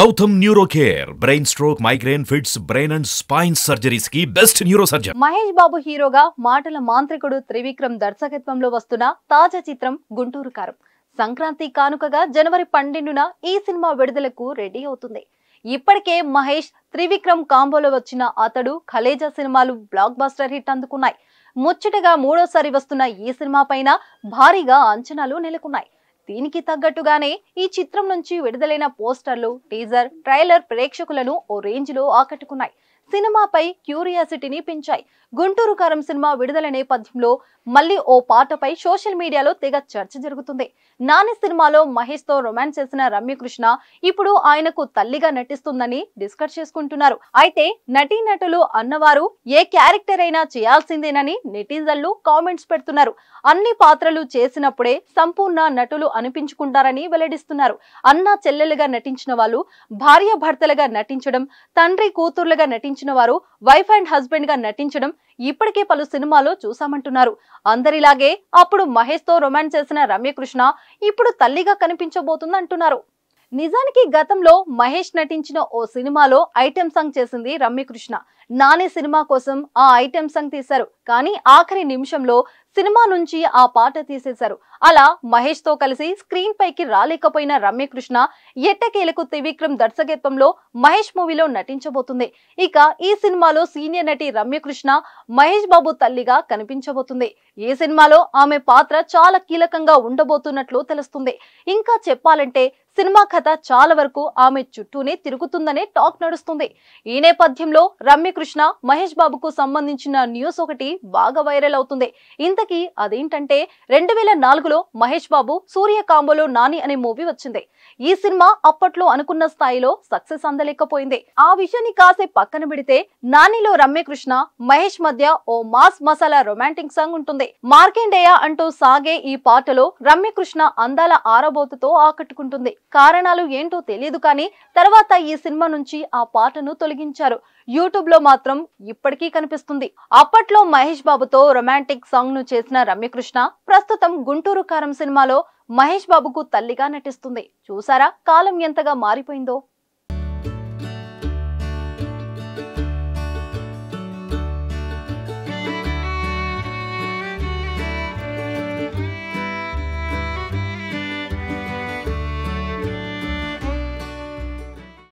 Gautam neuro care brain stroke migraine fits brain and spine surgeries కి best neuro surgeon Mahesh Babu హీరోగా మాటల మాంత్రికుడు త్రివిక్రమ్ దర్శకత్వంలో వస్తున్న తాజా చిత్రం గుంటూరు కారం సంక్రాంతి కానుకగా జనవరి పన్నెండున ఈ సినిమా విడుదలకు రెడీ అవుతుంది ఇప్పటికే మహేష్ త్రివిక్రమ్ కాంబోలో వచ్చిన అతడు ఖలేజా సినిమాలు బ్లాక్ బస్టర్ హిట్ అందుకున్నాయి ముచ్చటగా మూడోసారి వస్తున్న ఈ సినిమా పైన భారీగా అంచనాలు నెలకొన్నాయి దీనికి తగ్గట్టుగానే ఈ చిత్రం నుంచి విడుదలైన పోస్టర్లు టీజర్ ట్రైలర్ ప్రేక్షకులను ఓ రేంజ్ లో ఆకట్టుకున్నాయి సినిమాపై క్యూరియాసిటీని పెంచాయి గుంటూరు కారం సినిమా విడుదల నేపథ్యంలో మళ్ళీ ఓ పాటపై సోషల్ మీడియాలో తెగ చర్చ జరుగుతుంది నాని సినిమాలో మహేష్ తో రొమాన్స్ చేసిన రమ్యకృష్ణ ఇప్పుడు ఆయనకు తల్లిగా నటిస్తుందని డిస్కస్ చేసుకుంటున్నారు అయితే నటీనటులు అన్నవారు ఏ క్యారెక్టర్ అయినా చేయాల్సిందేనని నెటిజన్లు కామెంట్స్ పెడుతున్నారు అన్ని పాత్రలు చేసినప్పుడే సంపూర్ణ నటులు అనిపించుకుంటారని వెల్లడిస్తున్నారు అన్న చెల్లెలుగా నటించిన వాళ్ళు భార్య భర్తలుగా నటించడం తండ్రి కూతుర్లుగా నటించడం నటించిన వారు వైఫ్ అండ్ హస్బెండ్ గా నటించడం ఇప్పటికే పలు సినిమాల్లో చూసామంటున్నారు అందరిలాగే అప్పుడు మహేష్ తో రొమాన్స్ చేసిన రమ్యకృష్ణ ఇప్పుడు తల్లిగా కనిపించబోతుంది అంటున్నారు నిజానికి గతంలో మహేష్ నటించిన ఓ సినిమాలో ఐటెం సాంగ్ చేసింది రమ్యకృష్ణ నాని సినిమా కోసం ఆ ఐటెం సాంగ్ తీశారు కానీ ఆఖరి నిమిషంలో సినిమా నుంచి ఆ పాట తీసేశారు అలా మహేష్ తో కలిసి స్క్రీన్ పైకి రాలేకపోయిన రమ్యకృష్ణ ఎట్టకేలకు త్రివిక్రమ్ దర్శకత్వంలో మహేష్ మూవీలో నటించబోతుంది ఇక ఈ సినిమాలో సీనియర్ నటి రమ్యకృష్ణ మహేష్ బాబు తల్లిగా కనిపించబోతుంది ఈ సినిమాలో ఆమె పాత్ర చాలా కీలకంగా ఉండబోతున్నట్లు తెలుస్తుంది ఇంకా చెప్పాలంటే సినిమా కథ చాలా వరకు ఆమె చుట్టూనే తిరుగుతుందనే టాక్ నడుస్తుంది ఈ నేపథ్యంలో రమ్యకృష్ణ మహేష్ బాబుకు సంబంధించిన న్యూస్ ఒకటి బాగా వైరల్ అవుతుంది ఇంత ఇంతకీ అదేంటంటే రెండు వేల నాలుగులో మహేష్ బాబు సూర్య కాంబోలో నాని అనే మూవీ వచ్చింది ఈ సినిమా అప్పట్లో అనుకున్న స్థాయిలో సక్సెస్ అందలేకపోయింది ఆ విషయాన్ని కాసే పక్కన పెడితే నానిలో రమ్యకృష్ణ మహేష్ మధ్య ఓ మాస్ మసాలా రొమాంటిక్ సాంగ్ ఉంటుంది మార్కెండేయ అంటూ సాగే ఈ పాటలో రమ్యకృష్ణ అందాల ఆరబోతుతో ఆకట్టుకుంటుంది కారణాలు ఏంటో తెలియదు కానీ తర్వాత ఈ సినిమా నుంచి ఆ పాటను తొలగించారు యూట్యూబ్ లో మాత్రం ఇప్పటికీ కనిపిస్తుంది అప్పట్లో మహేష్ బాబుతో రొమాంటిక్ సాంగ్ ను చేసిన రమ్యకృష్ణ ప్రస్తుతం గుంటూరు కారం సినిమాలో మహేష్ బాబుకు తల్లిగా నటిస్తుంది చూసారా కాలం ఎంతగా మారిపోయిందో